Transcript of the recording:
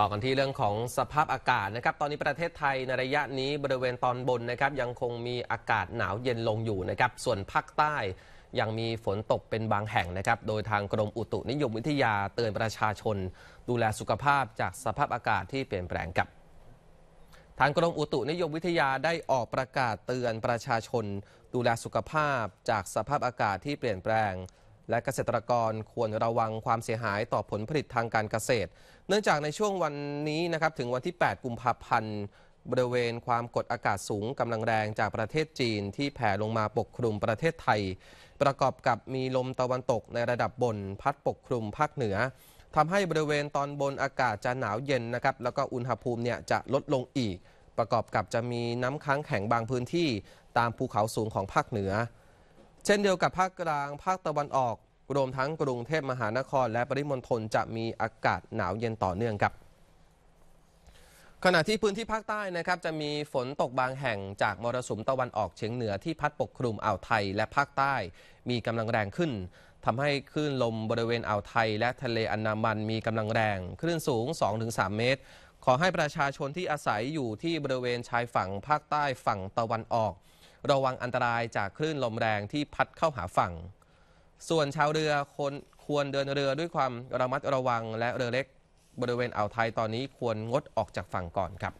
ต่อกันที่เรื่องของสภาพอากาศนะครับ ตอนนี้ประเทศไทยในระยะนี้บริเวณตอนบนนะครับยังคงมีอากาศหนาวเย็นลงอยู่นะครับ ส่วนภาคใต้ยังมีฝนตกเป็นบางแห่งนะครับ โดยทางกรมอุตุนิยมวิทยาเตือนประชาชน ดูแลสุขภาพจากสภาพอากาศที่เปลี่ยนแปลงกับ ทางกรมอุตุนิยมวิทยาได้ออกประกาศเตือนประชาชน ดูแลสุขภาพ จากสภาพอากาศที่เปลี่ยนแปลงและเกษตรกรควรระวังความเสียหายต่อผลผลิตทางการเกษตร เนื่องจากในช่วงวันนี้นะครับถึงวันที่ 8 กุมภาพันธ์บริเวณความกดอากาศสูงกำลังแรงจากประเทศจีนที่แผ่ลงมาปกคลุมประเทศไทย ประกอบกับมีลมตะวันตกในระดับบน พัดปกคลุมภาคเหนือทำให้บริเวณตอนบนอากาศจะหนาวเย็นนะครับแล้วก็อุณหภูมิเนี่ยจะลดลงอีก ประกอบกับจะมีน้ำค้างแข็งบางพื้นที่ ตามภูเขาสูงของภาคเหนือเช่นเดียวกับภาคกลางภาคตะวันออก รวมทั้งกรุงเทพมหานคร และปริมณฑลจะมีอากาศหนาวเย็นต่อเนื่องครับ ขณะที่พื้นที่ภาคใต้นะครับจะมีฝนตกบางแห่งจากมรสุมตะวันออกเฉียงเหนือที่พัดปกคลุมอ่าวไทยและภาคใต้มีกำลังแรงขึ้นทำให้คลื่นลมบริเวณอ่าวไทยและทะเลอันดามันมีกำลังแรงคลื่นสูง 2-3 เมตร ขอให้ประชาชนที่อาศัยอยู่ที่บริเวณชายฝั่งภาคใต้ฝั่งตะวันออกระวังอันตรายจากคลื่นลมแรงที่พัดเข้าหาฝั่ง ส่วนชาวเรือคนควรเดินเรือด้วยความระมัดระวังและเรือเล็กบริเวณอ่าวไทยตอนนี้ควรงดออกจากฝั่งก่อนครับ